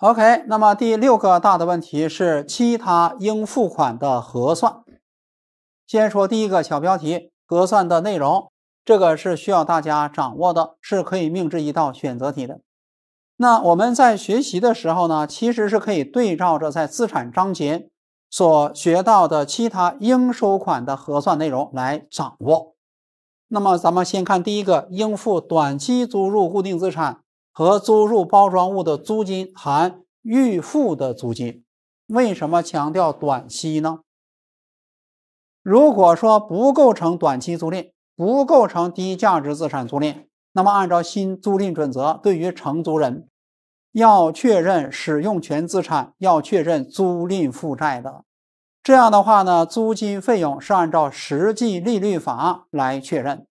OK，那么第六个大的问题是其他应付款的核算。先说第一个小标题核算的内容，这个是需要大家掌握的，是可以命制一道选择题的。那我们在学习的时候呢，其实是可以对照着在资产章节所学到的其他应收款的核算内容来掌握。那么咱们先看第一个应付短期租入固定资产。和租入包装物的租金含预付的租金，为什么强调短期呢？如果说不构成短期租赁，不构成低价值资产租赁，那么按照新租赁准则，对于承租人要确认使用权资产，要确认租赁负债的。这样的话呢，租金费用是按照实际利率法来确认。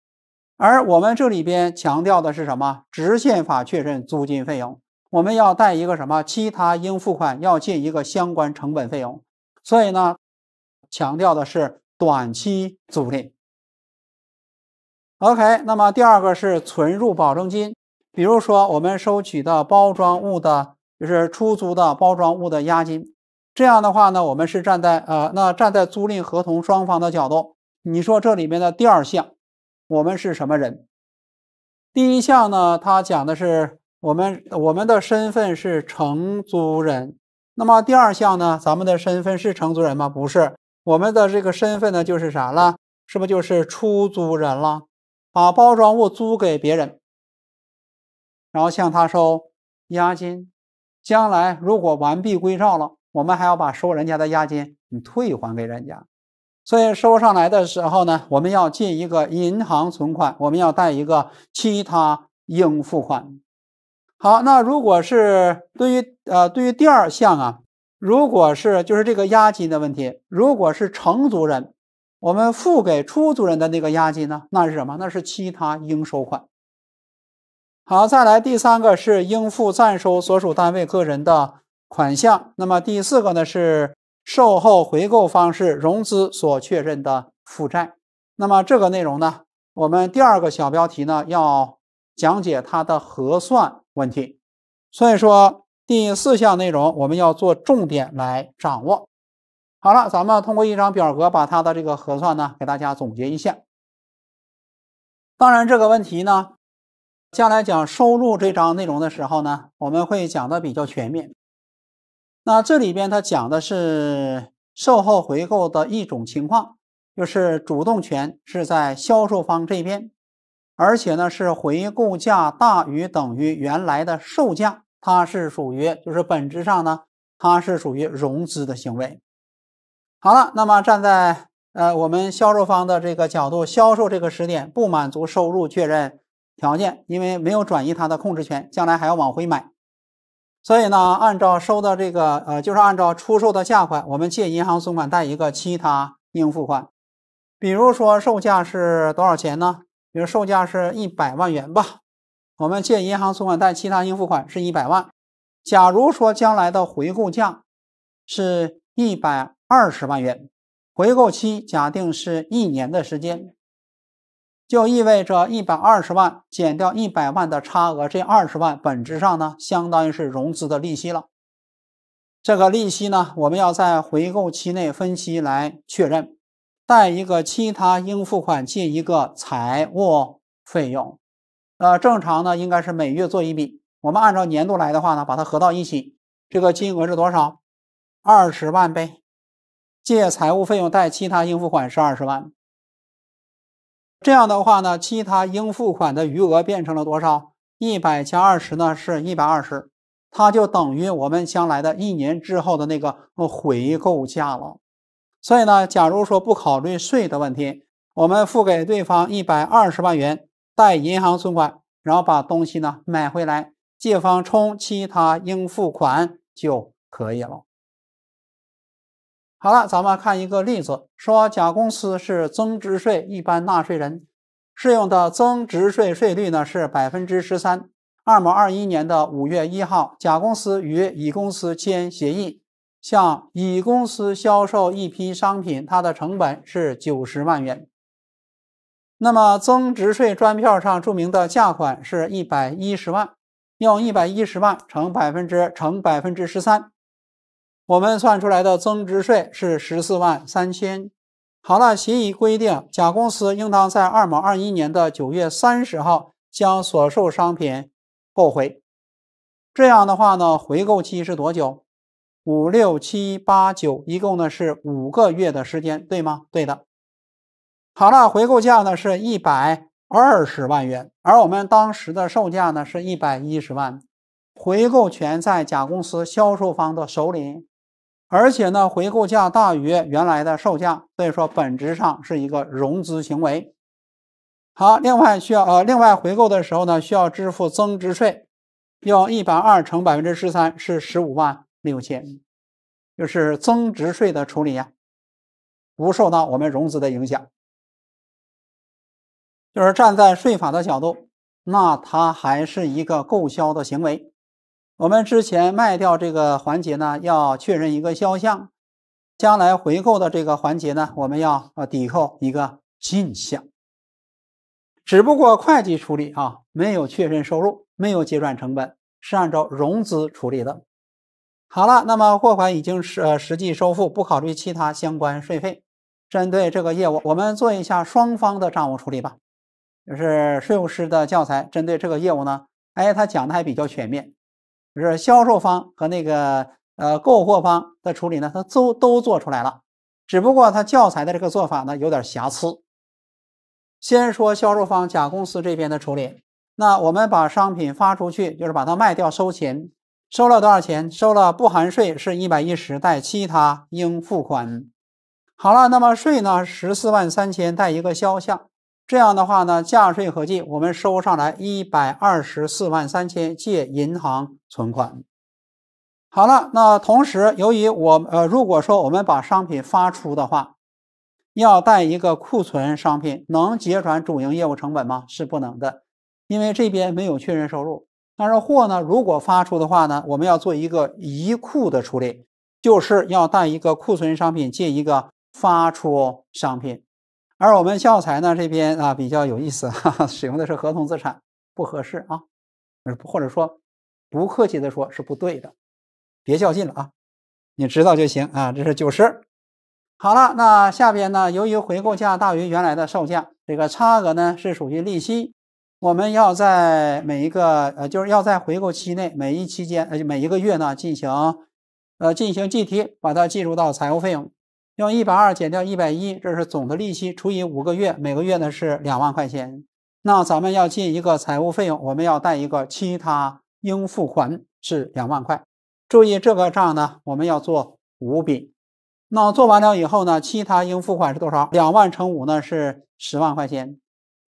而我们这里边强调的是什么？直线法确认租金费用，我们要带一个什么？其他应付款要进一个相关成本费用。所以呢，强调的是短期租赁。OK，那么第二个是存入保证金，比如说我们收取的包装物的，就是出租的包装物的押金。这样的话呢，我们是站在啊，那站在租赁合同双方的角度，你说这里面的第二项。我们是什么人？第一项呢？他讲的是我们我们的身份是承租人。那么第二项呢？咱们的身份是承租人吗？不是，我们的这个身份呢就是啥了？是不是就是出租人了？把包装物租给别人，然后向他收押金。将来如果完璧归赵了，我们还要把收人家的押金你退还给人家。所以收上来的时候呢，我们要进一个银行存款，我们要带一个其他应付款。好，那如果是对于呃对于第二项啊，如果是就是这个押金的问题，如果是承租人，我们付给出租人的那个押金呢，那是什么？那是其他应收款。好，再来第三个是应付暂收所属单位个人的款项，那么第四个呢是。售后回购方式融资所确认的负债，那么这个内容呢，我们第二个小标题呢要讲解它的核算问题，所以说第四项内容我们要做重点来掌握。好了，咱们通过一张表格把它的这个核算呢给大家总结一下。当然这个问题呢，将来讲收入这章内容的时候呢，我们会讲的比较全面。那这里边它讲的是售后回购的一种情况，就是主动权是在销售方这边，而且呢是回购价大于等于原来的售价，它是属于就是本质上呢，它是属于融资的行为。好了，那么站在呃我们销售方的这个角度，销售这个时点不满足收入确认条件，因为没有转移它的控制权，将来还要往回买。所以呢，按照收的这个，呃，就是按照出售的价款，我们借银行存款贷一个其他应付款。比如说售价是多少钱呢？比如售价是一百万元吧，我们借银行存款贷其他应付款是一百万。假如说将来的回购价是一百二十万元，回购期假定是一年的时间。就意味着一百二十万减掉一百万的差额，这二十万本质上呢，相当于是融资的利息了。这个利息呢，我们要在回购期内分期来确认，贷一个其他应付款，借一个财务费用。呃，正常呢应该是每月做一笔，我们按照年度来的话呢，把它合到一起，这个金额是多少？二十万呗，借财务费用，贷其他应付款是二十万。这样的话呢，其他应付款的余额变成了多少？一百加二十呢，是一百二十，它就等于我们将来的一年之后的那个回购价了。所以呢，假如说不考虑税的问题，我们付给对方一百二十万元，贷银行存款，然后把东西呢买回来，借方冲其他应付款就可以了。好了，咱们看一个例子，说甲公司是增值税一般纳税人，适用的增值税税率呢是百分之十三。二零二一年的五月一号，甲公司与乙公司签协议，向乙公司销售一批商品，它的成本是九十万元。那么增值税专票上注明的价款是一百一十万，用一百一十万乘百分之乘百分之十三。我们算出来的增值税是十四万三千。好了，协议规定，甲公司应当在二零二一年的九月三十号将所售商品购回。这样的话呢，回购期是多久？五六七八九，一共呢是五个月的时间，对吗？对的。好了，回购价呢是一百二十万元，而我们当时的售价呢是一百一十万，回购权在甲公司销售方的手里。而且呢，回购价大于原来的售价，所以说本质上是一个融资行为。好，另外需要呃，另外回购的时候呢，需要支付增值税，用一百二乘百分之十三是十五万六千，就是增值税的处理呀，不受到我们融资的影响。就是站在税法的角度，那它还是一个购销的行为。我们之前卖掉这个环节呢，要确认一个销项；将来回购的这个环节呢，我们要呃抵扣一个进项。只不过会计处理啊，没有确认收入，没有结转成本，是按照融资处理的。好了，那么货款已经是实际收付，不考虑其他相关税费。针对这个业务，我们做一下双方的账务处理吧。就是税务师的教材针对这个业务呢，哎，他讲的还比较全面。就是销售方和那个呃购货方的处理呢，他都都做出来了，只不过他教材的这个做法呢有点瑕疵。先说销售方甲公司这边的处理，那我们把商品发出去，就是把它卖掉收钱，收了多少钱？收了不含税是一百一十，带其他应付款。好了，那么税呢，十四万三千带一个销项。这样的话呢，价税合计我们收上来一百二十四万三千，借银行存款。好了，那同时由于我呃，如果说我们把商品发出的话，要带一个库存商品，能结转主营业务成本吗？是不能的，因为这边没有确认收入。但是货呢，如果发出的话呢，我们要做一个移库的处理，就是要带一个库存商品，借一个发出商品。而我们教材呢这边啊比较有意思，哈哈，使用的是合同资产，不合适啊，或者说不客气的说是不对的，别较劲了啊，你知道就行啊，这是九十。好了，那下边呢，由于回购价大于原来的售价，这个差额呢是属于利息，我们要在每一个呃，就是要在回购期内每一期间呃每一个月呢进行呃进行计提，把它计入到财务费用。用一百二减掉一百一，这是总的利息除以五个月，每个月呢是两万块钱。那咱们要进一个财务费用，我们要贷一个其他应付款是两万块。注意这个账呢，我们要做五笔。那做完了以后呢，其他应付款是多少？两万乘五呢是十万块钱。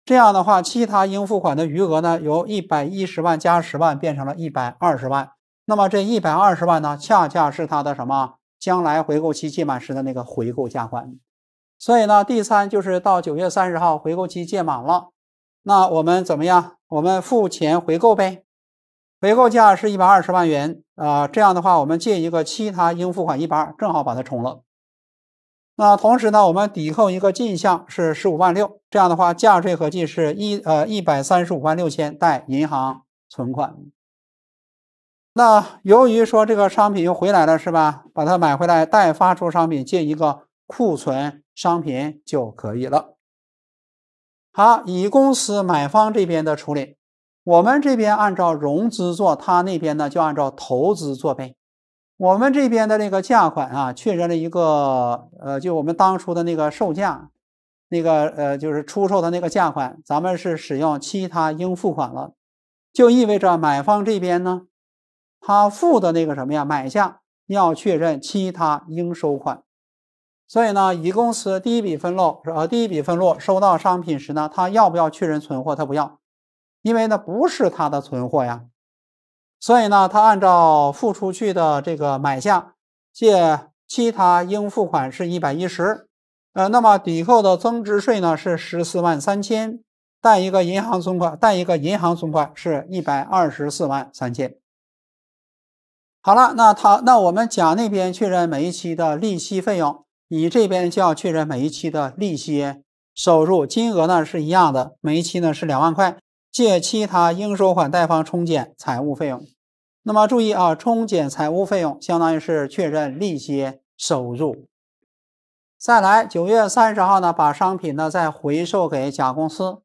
这样的话，其他应付款的余额呢由一百一十万加十万变成了一百二十万。那么这一百二十万呢，恰恰是它的什么？将来回购期届满时的那个回购价款，所以呢，第三就是到九月三十号回购期届满了，那我们怎么样？我们付钱回购呗，回购价是一百二十万元啊。这样的话，我们借一个其他应付款一百二，正好把它充了。那同时呢，我们抵扣一个进项是十五万六，这样的话价税合计是一呃一百三十五万六千，带银行存款。那由于说这个商品又回来了，是吧？把它买回来，代发出商品进一个库存商品就可以了。好，乙公司买方这边的处理，我们这边按照融资做，他那边呢就按照投资做呗。我们这边的那个价款啊，确认了一个呃，就我们当初的那个售价，那个呃，就是出售的那个价款，咱们是使用其他应付款了，就意味着买方这边呢。他付的那个什么呀？买下要确认其他应收款。所以呢，乙公司第一笔分落呃，第一笔分落收到商品时呢，他要不要确认存货？他不要，因为呢不是他的存货呀。所以呢，他按照付出去的这个买下借其他应付款是一百一十，呃，那么抵扣的增值税呢是十四万三千，带一个银行存款，带一个银行存款是一百二十四万三千。好了，那他那我们甲那边确认每一期的利息费用，乙这边就要确认每一期的利息收入金额呢是一样的，每一期呢是两万块，借其他应收款贷方冲减财务费用。那么注意啊，冲减财务费用相当于是确认利息收入。再来九月三十号呢，把商品呢再回售给甲公司，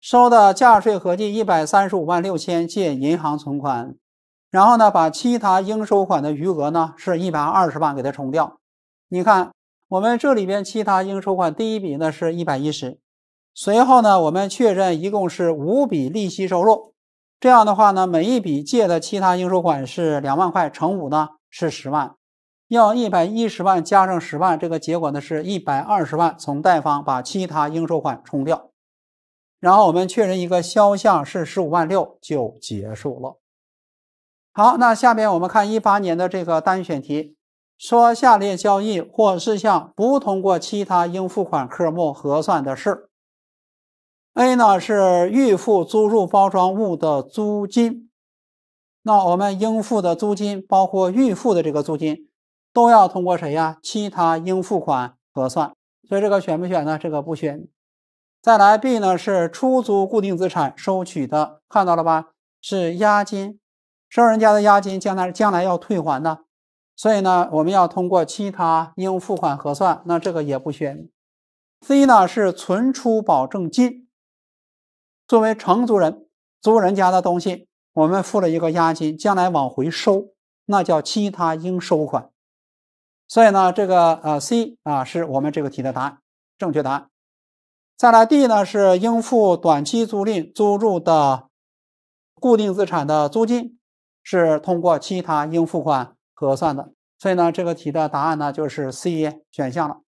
收的价税合计一百三十五万六千，借银行存款。然后呢，把其他应收款的余额呢是120万给它冲掉。你看，我们这里边其他应收款第一笔呢是110，随后呢我们确认一共是五笔利息收入。这样的话呢，每一笔借的其他应收款是两万块，乘五呢是十万。要110万加上十万，这个结果呢是120万，从贷方把其他应收款冲掉。然后我们确认一个销项是15万六，就结束了。好，那下面我们看一八年的这个单选题，说下列交易或事项不通过其他应付款科目核算的是。A 呢是预付租入包装物的租金，那我们应付的租金包括预付的这个租金，都要通过谁呀？其他应付款核算。所以这个选不选呢？这个不选。再来 B 呢是出租固定资产收取的，看到了吧？是押金。收人家的押金，将来将来要退还的，所以呢，我们要通过其他应付款核算，那这个也不选。C 呢是存出保证金，作为承租人租人家的东西，我们付了一个押金，将来往回收，那叫其他应收款。所以呢，这个呃 C 啊是我们这个题的答案，正确答案。再来 D 呢是应付短期租赁租住的固定资产的租金。是通过其他应付款核算的，所以呢，这个题的答案呢就是 C 选项了。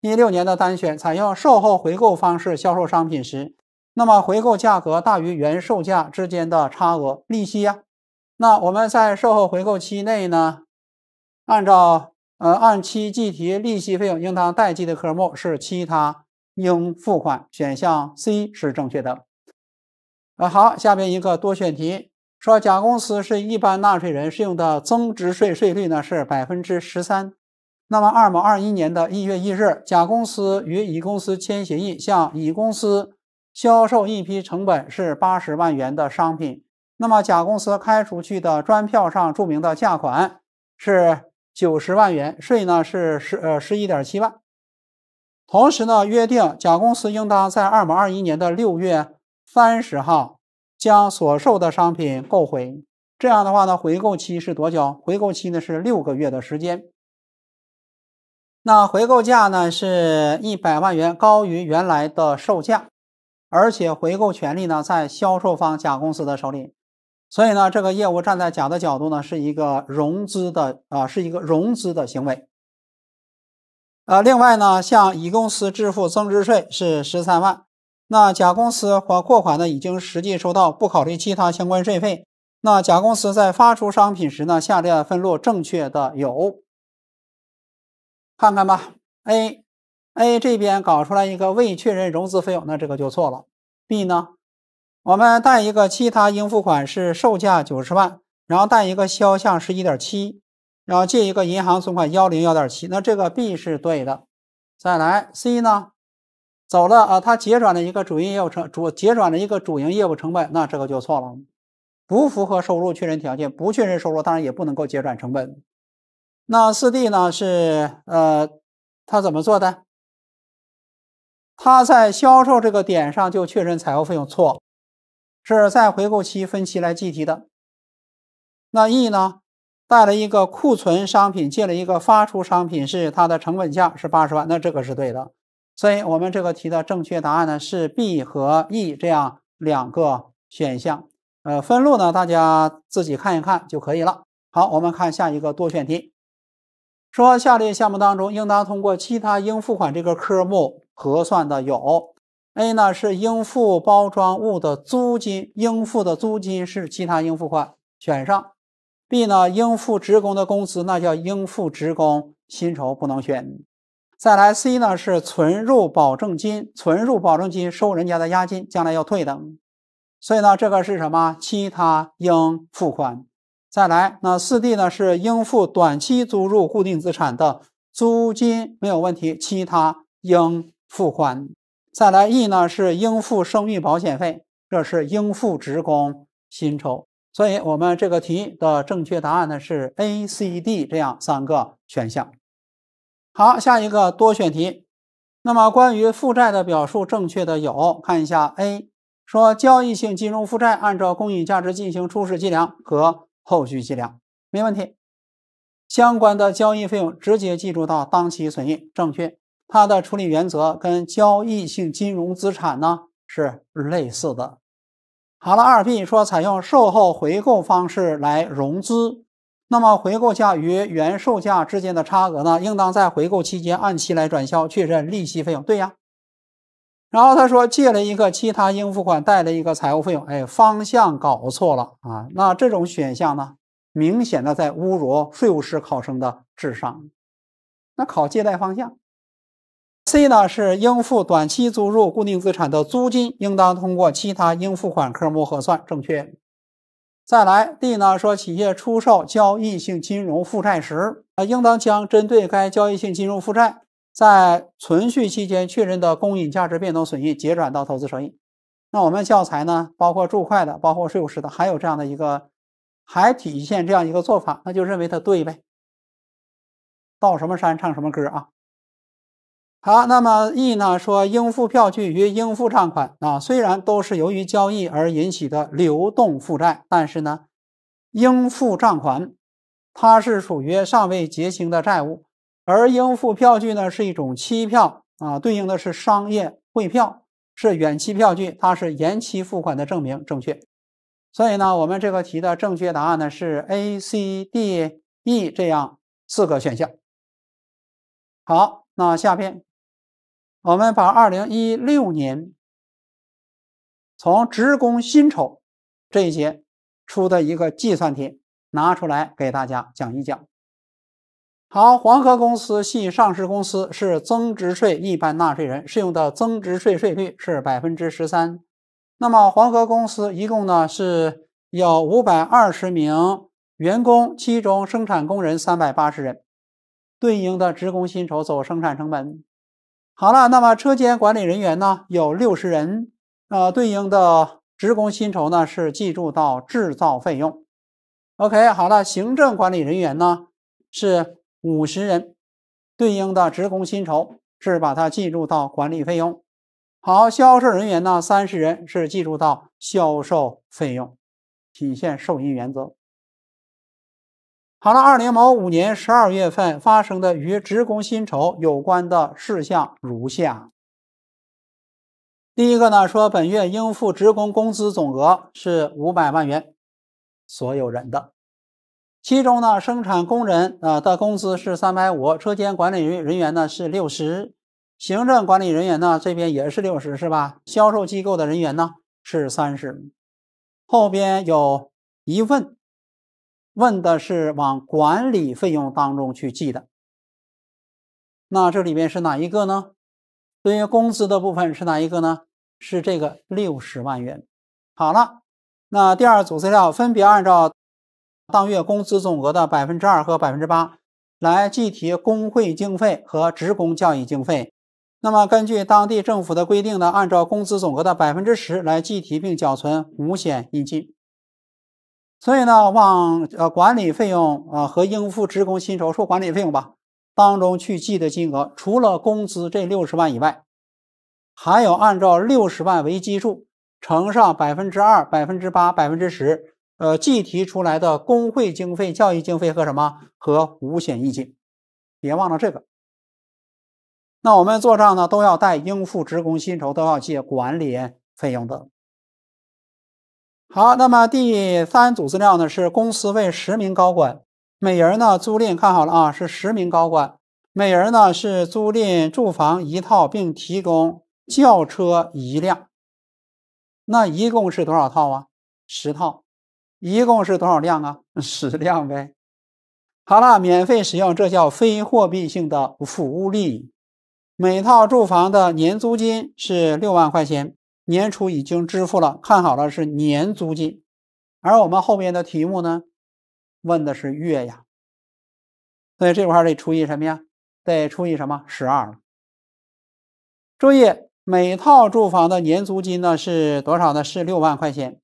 一六年的单选，采用售后回购方式销售商品时，那么回购价格大于原售价之间的差额利息呀，那我们在售后回购期内呢，按照呃按期计提利息费用应当代记的科目是其他应付款，选项 C 是正确的。呃，好，下面一个多选题。说，甲公司是一般纳税人适用的增值税税率呢是百分之十三。那么，二零二一年的一月一日，甲公司与乙公司签协议，向乙公司销售一批成本是八十万元的商品。那么，甲公司开出去的专票上注明的价款是九十万元，税呢是十呃十一点七万。同时呢，约定甲公司应当在二零二一年的六月三十号。将所售的商品购回，这样的话呢，回购期是多久？回购期呢是六个月的时间。那回购价呢是一百万元，高于原来的售价，而且回购权利呢在销售方甲公司的手里。所以呢，这个业务站在甲的角度呢是一个融资的啊，是一个融资的行为。呃，另外呢，向乙公司支付增值税是十三万。那甲公司划货款呢，已经实际收到，不考虑其他相关税费。那甲公司在发出商品时呢，下列分录正确的有？看看吧，A，A 这边搞出来一个未确认融资费用，那这个就错了。B 呢，我们贷一个其他应付款是售价九十万，然后贷一个销项是一点七，然后借一个银行存款幺零幺点七，那这个 B 是对的。再来 C 呢？走了啊，它结转了一个主营业务成，主结转了一个主营业务成本，那这个就错了，不符合收入确认条件，不确认收入，当然也不能够结转成本。那四 D 呢是呃，他怎么做的？他在销售这个点上就确认采购费用，错，是在回购期分期来计提的。那 E 呢，带了一个库存商品，借了一个发出商品，是它的成本价是八十万，那这个是对的。所以我们这个题的正确答案呢是 B 和 E 这样两个选项。呃，分录呢大家自己看一看就可以了。好，我们看下一个多选题，说下列项目当中应当通过“其他应付款”这个科目核算的有：A 呢是应付包装物的租金，应付的租金是其他应付款，选上；B 呢应付职工的工资，那叫应付职工薪酬，不能选。再来 C 呢是存入保证金，存入保证金收人家的押金，将来要退的，所以呢这个是什么？其他应付款。再来那四 D 呢是应付短期租入固定资产的租金，没有问题，其他应付款。再来 E 呢是应付生育保险费，这是应付职工薪酬，所以我们这个题的正确答案呢是 A、C、D 这样三个选项。好，下一个多选题。那么关于负债的表述正确的有，看一下 A，说交易性金融负债按照公允价值进行初始计量和后续计量，没问题。相关的交易费用直接计入到当期损益，正确。它的处理原则跟交易性金融资产呢是类似的。好了，二 B 说采用售后回购方式来融资。那么回购价与原售价之间的差额呢，应当在回购期间按期来转销，确认利息费用。对呀。然后他说借了一个其他应付款，贷了一个财务费用，哎，方向搞错了啊。那这种选项呢，明显的在侮辱税务师考生的智商。那考借贷方向，C 呢是应付短期租入固定资产的租金，应当通过其他应付款科目核算，正确。再来 D 呢？说企业出售交易性金融负债时，啊，应当将针对该交易性金融负债在存续期间确认的公允价值变动损益结转到投资收益。那我们教材呢，包括注会的，包括税务师的，还有这样的一个，还体现这样一个做法，那就认为它对呗。到什么山唱什么歌啊？好，那么 E 呢？说应付票据与应付账款啊，虽然都是由于交易而引起的流动负债，但是呢，应付账款它是属于尚未结清的债务，而应付票据呢是一种期票啊，对应的是商业汇票，是远期票据，它是延期付款的证明，正确。所以呢，我们这个题的正确答案呢是 A、C、D、E 这样四个选项。好，那下边。我们把二零一六年从职工薪酬这一节出的一个计算题拿出来给大家讲一讲。好，黄河公司系上市公司，是增值税一般纳税人，适用的增值税税率是百分之十三。那么黄河公司一共呢是有五百二十名员工，其中生产工人三百八十人，对应的职工薪酬走生产成本。好了，那么车间管理人员呢，有六十人，呃，对应的职工薪酬呢是计入到制造费用。OK，好了，行政管理人员呢是五十人，对应的职工薪酬是把它计入到管理费用。好，销售人员呢三十人是计入到销售费用，体现受益原则。好了，二零某五年十二月份发生的与职工薪酬有关的事项如下。第一个呢，说本月应付职工工资总额是五百万元，所有人的，其中呢，生产工人啊的工资是三百五，车间管理人人员呢是六十，行政管理人员呢这边也是六十，是吧？销售机构的人员呢是三十，后边有疑问。问的是往管理费用当中去记的，那这里面是哪一个呢？对于工资的部分是哪一个呢？是这个六十万元。好了，那第二组资料分别按照当月工资总额的百分之二和百分之八来计提工会经费和职工教育经费。那么根据当地政府的规定呢，按照工资总额的百分之十来计提并缴存五险一金。所以呢，往呃管理费用啊和应付职工薪酬，说管理费用吧，当中去记的金额，除了工资这六十万以外，还有按照六十万为基数乘上百分之二、百分之八、百分之十，呃，计提出来的工会经费、教育经费和什么和五险一金，别忘了这个。那我们做账呢，都要带应付职工薪酬，都要借管理费用的。好，那么第三组资料呢？是公司为十名高管，每人呢租赁，看好了啊，是十名高管，每人呢是租赁住房一套，并提供轿车一辆。那一共是多少套啊？十套，一共是多少辆啊？十辆呗。好了，免费使用，这叫非货币性的服务利益。每套住房的年租金是六万块钱。年初已经支付了，看好了是年租金，而我们后面的题目呢，问的是月呀，所以这块得除以什么呀？得除以什么？十二。注意，每套住房的年租金呢是多少呢？是六万块钱，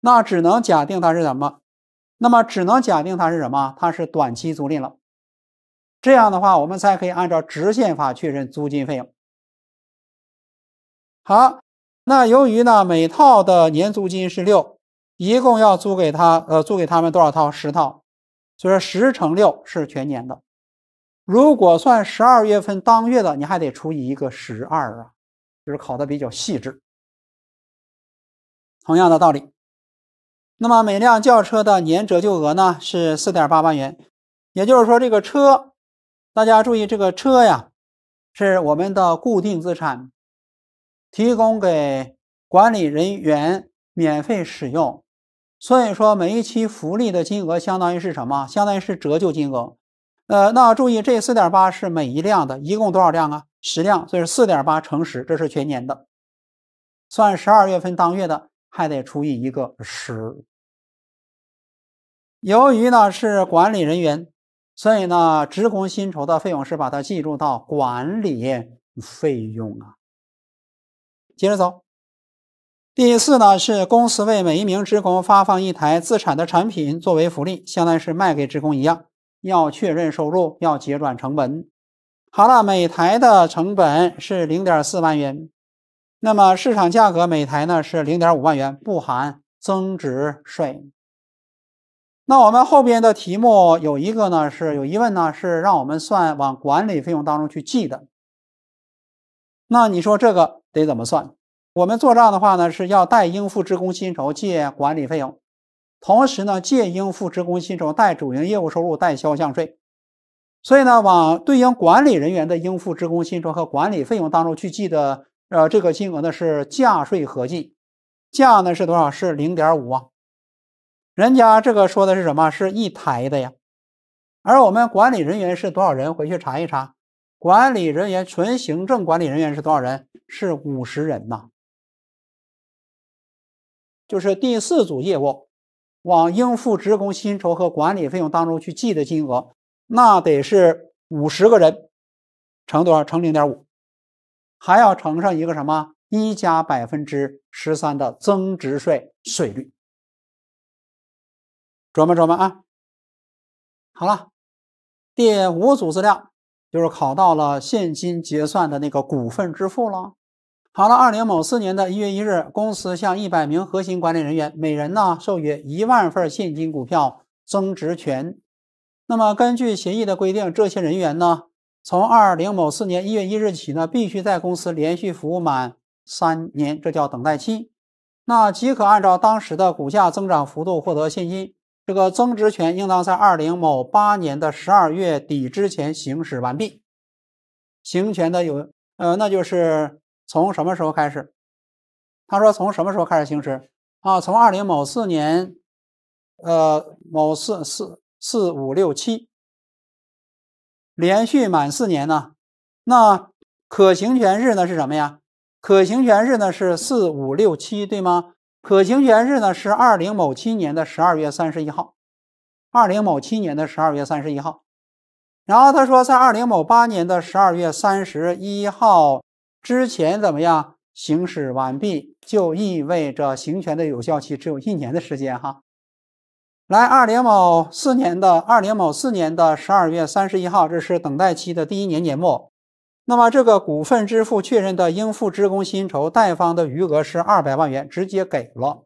那只能假定它是什么？那么只能假定它是什么？它是短期租赁了，这样的话，我们才可以按照直线法确认租金费用。好，那由于呢，每套的年租金是六，一共要租给他，呃，租给他们多少套？十套，所以说十乘六是全年的。如果算十二月份当月的，你还得除以一个十二啊，就是考的比较细致。同样的道理，那么每辆轿车的年折旧额呢是四点八万元，也就是说这个车，大家注意这个车呀，是我们的固定资产。提供给管理人员免费使用，所以说每一期福利的金额相当于是什么？相当于是折旧金额。呃，那注意这四点八是每一辆的，一共多少辆啊？十辆，所以是四点八乘十，这是全年的。算十二月份当月的，还得除以一个十。由于呢是管理人员，所以呢职工薪酬的费用是把它计入到管理费用啊。接着走，第四呢是公司为每一名职工发放一台自产的产品作为福利，相当于是卖给职工一样，要确认收入，要结转成本。好了，每台的成本是零点四万元，那么市场价格每台呢是零点五万元，不含增值税。那我们后边的题目有一个呢是有疑问呢，是让我们算往管理费用当中去记的。那你说这个？得怎么算？我们做账的话呢，是要贷应付职工薪酬，借管理费用；同时呢，借应付职工薪酬，贷主营业务收入，贷销项税。所以呢，往对应管理人员的应付职工薪酬和管理费用当中去记的，呃，这个金额呢是价税合计价呢是多少？是零点五啊？人家这个说的是什么？是一台的呀。而我们管理人员是多少人？回去查一查。管理人员纯行政管理人员是多少人？是五十人呐。就是第四组业务往应付职工薪酬和管理费用当中去记的金额，那得是五十个人乘多少？乘零点五，还要乘上一个什么？一加百分之十三的增值税税率。琢磨琢磨啊。好了，第五组资料。就是考到了现金结算的那个股份支付了。好了，二零某四年的一月一日，公司向一百名核心管理人员，每人呢授予一万份现金股票增值权。那么根据协议的规定，这些人员呢，从二零某四年一月一日起呢，必须在公司连续服务满三年，这叫等待期。那即可按照当时的股价增长幅度获得现金。这个增值权应当在二零某八年的十二月底之前行使完毕。行权的有，呃，那就是从什么时候开始？他说从什么时候开始行使啊？从二零某四年，呃，某四四四五六七，连续满四年呢？那可行权日呢是什么呀？可行权日呢是四五六七，对吗？可行权日呢是二零某七年的十二月三十一号，二零某七年的十二月三十一号，然后他说在二零某八年的十二月三十一号之前怎么样行使完毕，就意味着行权的有效期只有一年的时间哈。来二零某四年的二零某四年的十二月三十一号，这是等待期的第一年年末。那么这个股份支付确认的应付职工薪酬贷方的余额是二百万元，直接给了。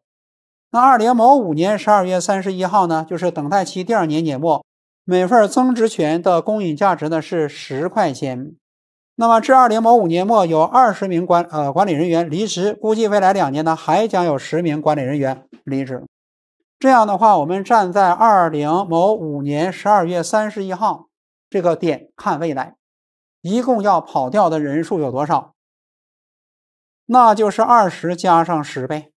那二零某五年十二月三十一号呢，就是等待期第二年年末，每份增值权的公允价值呢是十块钱。那么至二零某五年末有二十名管呃管理人员离职，估计未来两年呢还将有十名管理人员离职。这样的话，我们站在二零某五年十二月三十一号这个点看未来。一共要跑掉的人数有多少？那就是二十加上十呗。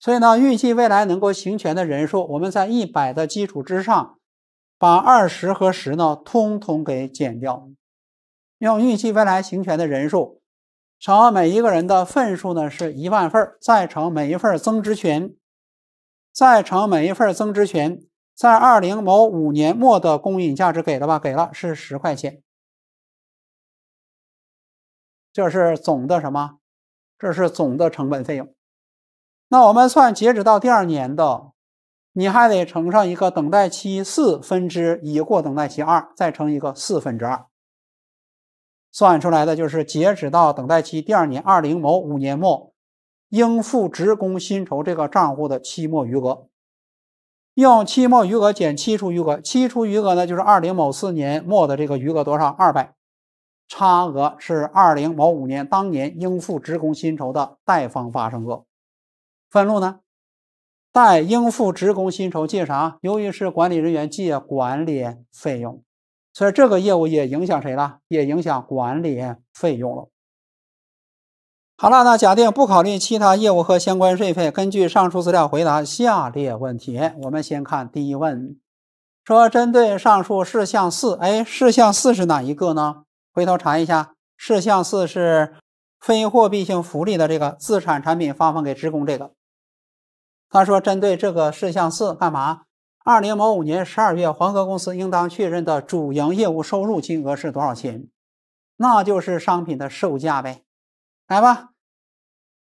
所以呢，预计未来能够行权的人数，我们在一百的基础之上，把二十和十呢通通给减掉。用预计未来行权的人数，乘每一个人的份数呢是一万份，再乘每一份增值权，再乘每一份增值权，在二零某五年末的公允价值给了吧？给了是十块钱。这是总的什么？这是总的成本费用。那我们算截止到第二年的，你还得乘上一个等待期四分之一，过等待期二，再乘一个四分之二。算出来的就是截止到等待期第二年二零某五年末应付职工薪酬这个账户的期末余额。用期末余额减期初余额，期初余额呢就是二零某四年末的这个余额多少？二百。差额是二零某五年当年应付职工薪酬的贷方发生额，分录呢？贷应付职工薪酬借啥？由于是管理人员借管理费用，所以这个业务也影响谁了？也影响管理费用了。好了，那假定不考虑其他业务和相关税费，根据上述资料回答下列问题。我们先看第一问，说针对上述事项四，哎，事项四是哪一个呢？回头查一下，事项四是非货币性福利的这个资产产品发放给职工这个。他说针对这个事项四干嘛？二零某五年十二月，黄河公司应当确认的主营业务收入金额是多少钱？那就是商品的售价呗。来吧，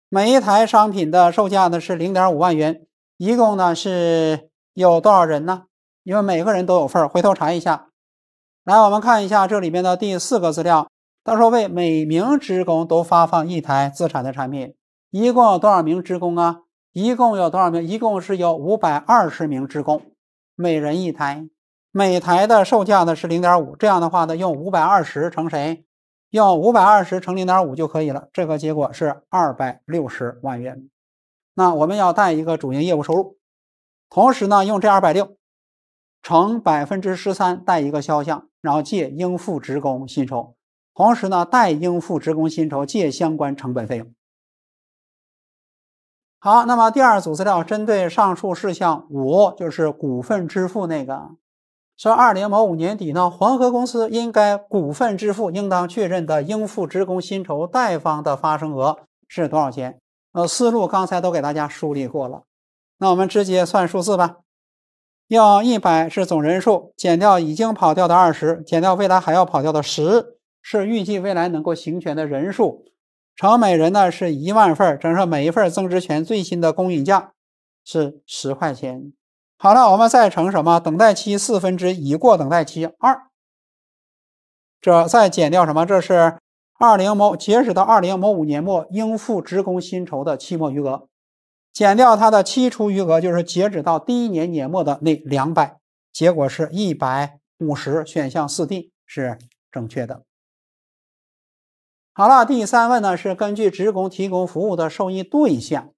每一台商品的售价呢是零点五万元，一共呢是有多少人呢？因为每个人都有份儿，回头查一下。来，我们看一下这里面的第四个资料。他说为每名职工都发放一台自产的产品，一共有多少名职工啊？一共有多少名？一共是有五百二十名职工，每人一台，每台的售价呢是零点五。这样的话呢，用五百二十乘谁？用五百二十乘零点五就可以了。这个结果是二百六十万元。那我们要带一个主营业务收入，同时呢，用这二百六。乘百分之十三，贷一个销项，然后借应付职工薪酬，同时呢，贷应付职工薪酬，借相关成本费用。好，那么第二组资料针对上述事项五，就是股份支付那个。说二零某五年底呢，黄河公司应该股份支付应当确认的应付职工薪酬贷方的发生额是多少钱？呃，思路刚才都给大家梳理过了，那我们直接算数字吧。要一百是总人数，减掉已经跑掉的二十，减掉未来还要跑掉的十，是预计未来能够行权的人数。乘每人呢是一万份，整上每一份增值权最新的公允价是十块钱。好了，我们再乘什么？等待期四分之已过等待期二，这再减掉什么？这是二零某截止到二零某五年末应付职工薪酬的期末余额。减掉它的期初余额，就是截止到第一年年末的那两百，结果是一百五十。选项四 D 是正确的。好了，第三问呢是根据职工提供服务的受益对象，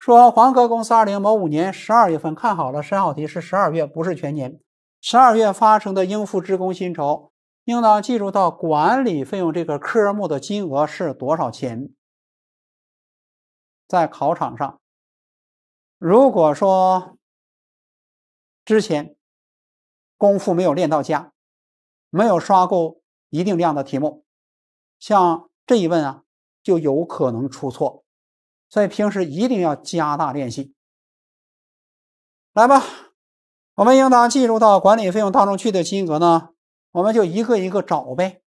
说黄河公司二零某五年十二月份看好了，申好题是十二月不是全年，十二月发生的应付职工薪酬，应当计入到管理费用这个科目的金额是多少钱？在考场上，如果说之前功夫没有练到家，没有刷够一定量的题目，像这一问啊，就有可能出错。所以平时一定要加大练习。来吧，我们应当计入到管理费用当中去的金额呢，我们就一个一个找呗。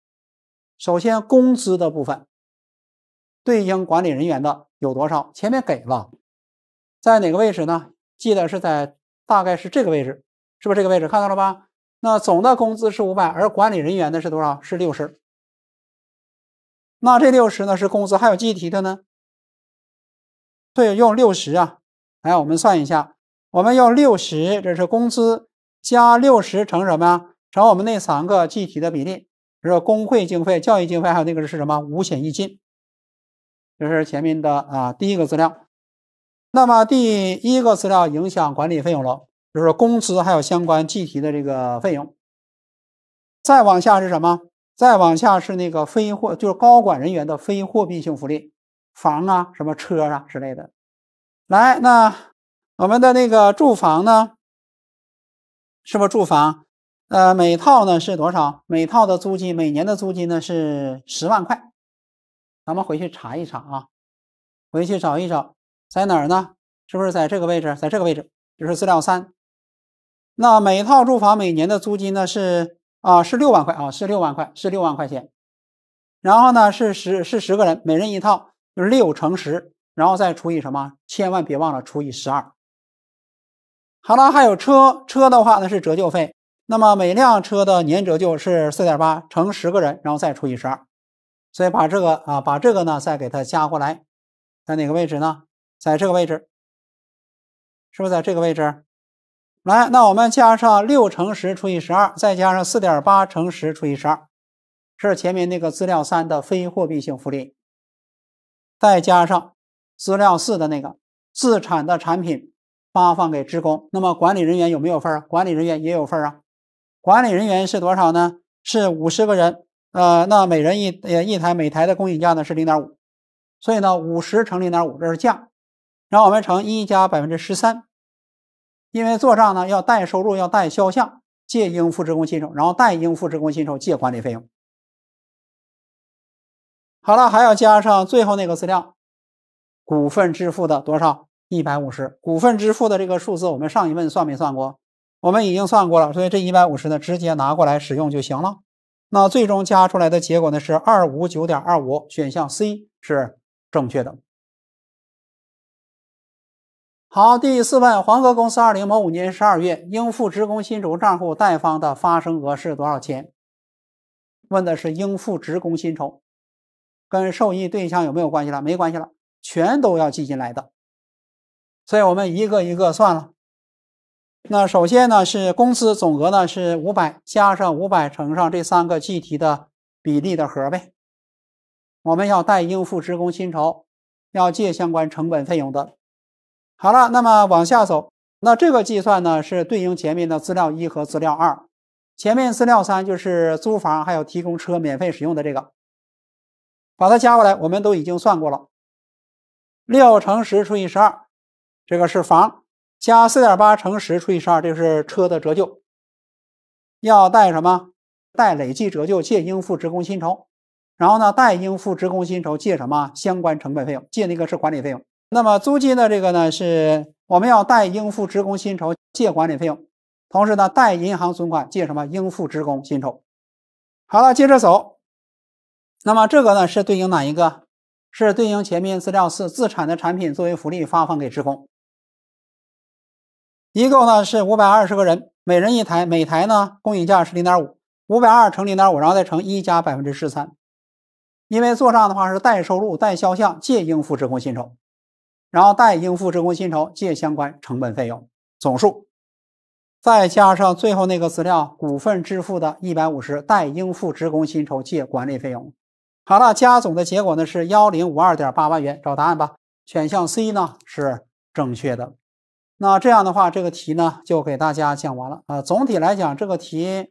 首先，工资的部分，对应管理人员的。有多少？前面给了，在哪个位置呢？记得是在大概是这个位置，是不是这个位置？看到了吧？那总的工资是五百，而管理人员呢是多少？是六十。那这六十呢是工资，还有计提的呢？对，用六十啊，来我们算一下，我们用六十，这是工资加六十乘什么呀？乘我们那三个计提的比例，比如说工会经费、教育经费，还有那个是什么五险一金。这是前面的啊，第一个资料。那么第一个资料影响管理费用了，就是工资还有相关计提的这个费用。再往下是什么？再往下是那个非货，就是高管人员的非货币性福利，房啊、什么车啊之类的。来，那我们的那个住房呢，是不是住房？呃，每套呢是多少？每套的租金，每年的租金呢是十万块。咱们回去查一查啊，回去找一找，在哪儿呢？是不是在这个位置？在这个位置就是资料三。那每套住房每年的租金呢是啊是六万块啊是六万块是六万块钱。然后呢是十是十个人，每人一套，就是六乘十，然后再除以什么？千万别忘了除以十二。好了，还有车车的话呢是折旧费，那么每辆车的年折旧是四点八乘十个人，然后再除以十二。所以把这个啊，把这个呢再给它加过来，在哪个位置呢？在这个位置，是不是在这个位置？来，那我们加上六乘十除以十二，再加上四点八乘十除以十二，是前面那个资料三的非货币性福利，再加上资料四的那个自产的产品发放给职工，那么管理人员有没有份啊？管理人员也有份啊，管理人员是多少呢？是五十个人。呃，那每人一呃一台，每台的供应价呢是零点五，所以呢五十乘零点五这是价，然后我们乘一加百分之十三，因为做账呢要带收入要带销项，借应付职工薪酬，然后带应付职工薪酬借管理费用。好了，还要加上最后那个资料，股份支付的多少一百五十，股份支付的这个数字我们上一问算没算过？我们已经算过了，所以这一百五十呢直接拿过来使用就行了。那最终加出来的结果呢是二五九点二五，选项 C 是正确的。好，第四问，黄河公司二零某五年十二月应付职工薪酬账户贷方的发生额是多少钱？问的是应付职工薪酬，跟受益对象有没有关系了？没关系了，全都要记进来的，所以我们一个一个算了。那首先呢，是工资总额呢是五百加上五百乘上这三个计提的比例的和呗。我们要带应付职工薪酬，要借相关成本费用的。好了，那么往下走，那这个计算呢是对应前面的资料一和资料二，前面资料三就是租房还有提供车免费使用的这个，把它加过来，我们都已经算过了。六乘十除以十二，这个是房。加四点八乘十除以十二，这个是车的折旧。要贷什么？贷累计折旧，借应付职工薪酬。然后呢，贷应付职工薪酬，借什么？相关成本费用，借那个是管理费用。那么租金的这个呢，是我们要贷应付职工薪酬，借管理费用。同时呢，贷银行存款，借什么？应付职工薪酬。好了，接着走。那么这个呢是对应哪一个？是对应前面资料四，自产的产品作为福利发放给职工。一共呢是五百二十个人，每人一台，每台呢供应价是零点五，五百二乘零点五，然后再乘一加百分之十三，因为做账的话是代收入、代销项借应付职工薪酬，然后代应付职工薪酬借相关成本费用总数，再加上最后那个资料股份支付的一百五十，代应付职工薪酬借管理费用，好了，加总的结果呢是幺零五二点八万元，找答案吧，选项 C 呢是正确的。那这样的话，这个题呢就给大家讲完了啊。总体来讲，这个题，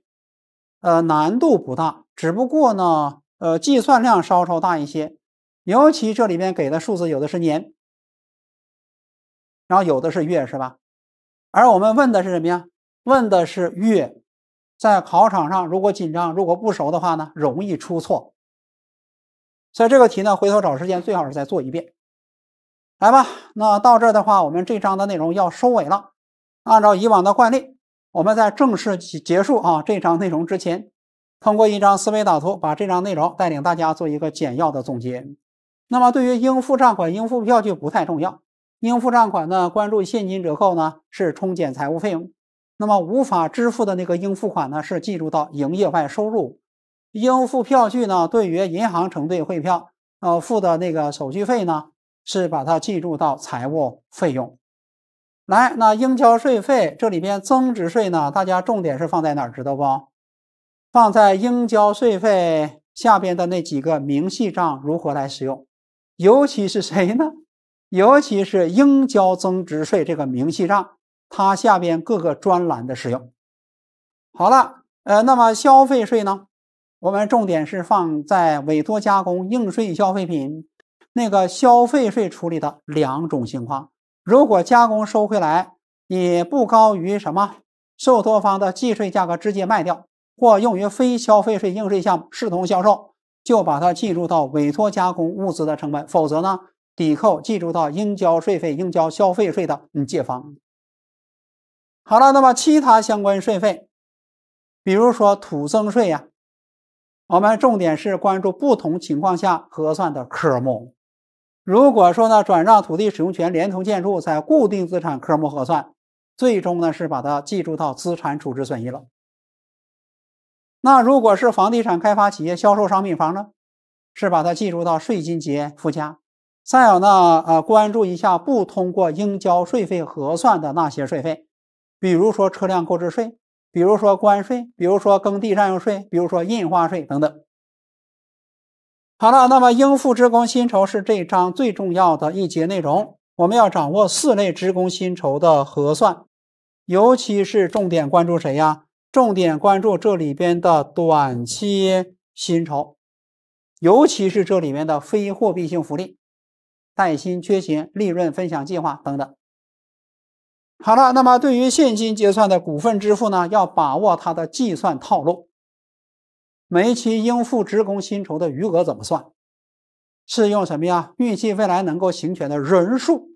呃，难度不大，只不过呢，呃，计算量稍稍大一些，尤其这里边给的数字有的是年，然后有的是月，是吧？而我们问的是什么呀？问的是月，在考场上如果紧张，如果不熟的话呢，容易出错。所以这个题呢，回头找时间最好是再做一遍。来吧，那到这儿的话，我们这章的内容要收尾了。按照以往的惯例，我们在正式结束啊这章内容之前，通过一张思维导图，把这章内容带领大家做一个简要的总结。那么，对于应付账款、应付票据不太重要。应付账款呢，关注现金折扣呢，是冲减财务费用。那么无法支付的那个应付款呢，是计入到营业外收入。应付票据呢，对于银行承兑汇票，呃，付的那个手续费呢。是把它计入到财务费用来。那应交税费这里边增值税呢？大家重点是放在哪儿？知道不？放在应交税费下边的那几个明细账如何来使用？尤其是谁呢？尤其是应交增值税这个明细账，它下边各个专栏的使用。好了，呃，那么消费税呢？我们重点是放在委托加工应税消费品。那个消费税处理的两种情况，如果加工收回来，你不高于什么受托方的计税价格，直接卖掉或用于非消费税应税项目，视同销售，就把它计入到委托加工物资的成本；否则呢，抵扣计入到应交税费、应交消费税的你借方。好了，那么其他相关税费，比如说土增税呀，我们重点是关注不同情况下核算的科目。如果说呢，转让土地使用权连同建筑在固定资产科目核算，最终呢是把它计入到资产处置损益了。那如果是房地产开发企业销售商品房呢，是把它计入到税金结附加。再有呢，呃，关注一下不通过应交税费核算的那些税费，比如说车辆购置税，比如说关税，比如说耕地占用税，比如说印花税等等。好了，那么应付职工薪酬是这一章最重要的一节内容，我们要掌握四类职工薪酬的核算，尤其是重点关注谁呀？重点关注这里边的短期薪酬，尤其是这里面的非货币性福利、带薪缺勤、利润分享计划等等。好了，那么对于现金结算的股份支付呢，要把握它的计算套路。煤期应付职工薪酬的余额怎么算？是用什么呀？预计未来能够行权的人数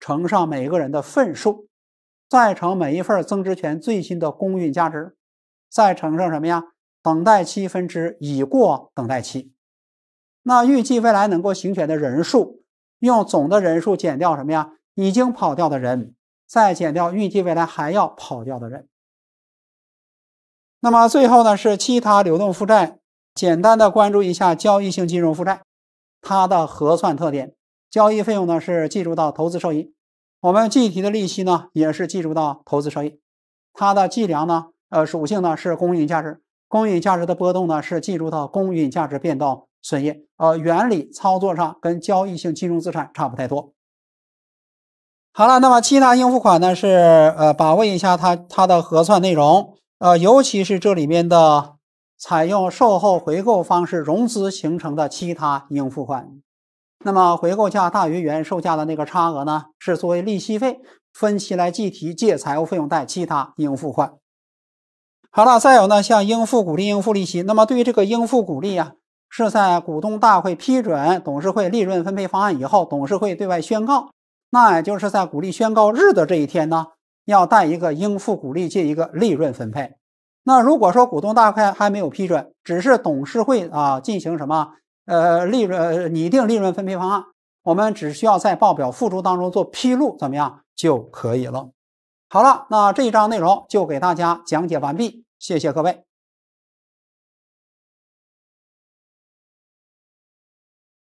乘上每个人的份数，再乘每一份增值权最新的公允价值，再乘上什么呀？等待期分之已过等待期。那预计未来能够行权的人数，用总的人数减掉什么呀？已经跑掉的人，再减掉预计未来还要跑掉的人。那么最后呢是其他流动负债，简单的关注一下交易性金融负债，它的核算特点，交易费用呢是计入到投资收益，我们计提的利息呢也是计入到投资收益，它的计量呢，呃属性呢是公允价值，公允价值的波动呢是计入到公允价值变动损益，呃原理操作上跟交易性金融资产差不太多。好了，那么其他应付款呢是呃把握一下它它的核算内容。呃，尤其是这里面的采用售后回购方式融资形成的其他应付款，那么回购价大于原售价的那个差额呢，是作为利息费分期来计提借财务费用贷其他应付款。好了，再有呢，像应付股利、应付利息。那么对于这个应付股利啊，是在股东大会批准董事会利润分配方案以后，董事会对外宣告，那也就是在股利宣告日的这一天呢。要带一个应付股利，借一个利润分配。那如果说股东大会还没有批准，只是董事会啊进行什么呃利润拟定利润分配方案，我们只需要在报表附注当中做披露，怎么样就可以了？好了，那这一章内容就给大家讲解完毕，谢谢各位。